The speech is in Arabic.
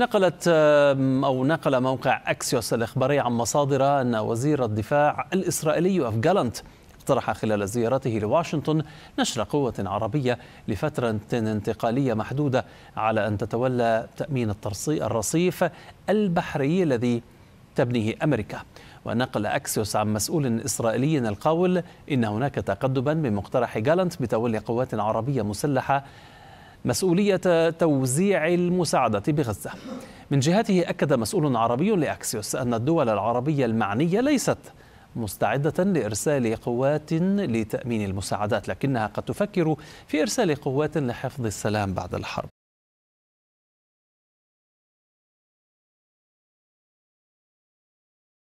نقلت أو نقل موقع أكسيوس الإخباري عن مصادر أن وزير الدفاع الإسرائيلي جالانت اقترح خلال زيارته لواشنطن نشر قوة عربية لفترة انتقالية محدودة على أن تتولى تأمين الرصيف البحري الذي تبنيه أمريكا ونقل أكسيوس عن مسؤول إسرائيلي القول إن هناك تقدما بمقترح جالانت بتولي قوات عربية مسلحة مسؤولية توزيع المساعدة بغزة من جهته أكد مسؤول عربي لأكسيوس أن الدول العربية المعنية ليست مستعدة لإرسال قوات لتأمين المساعدات لكنها قد تفكر في إرسال قوات لحفظ السلام بعد الحرب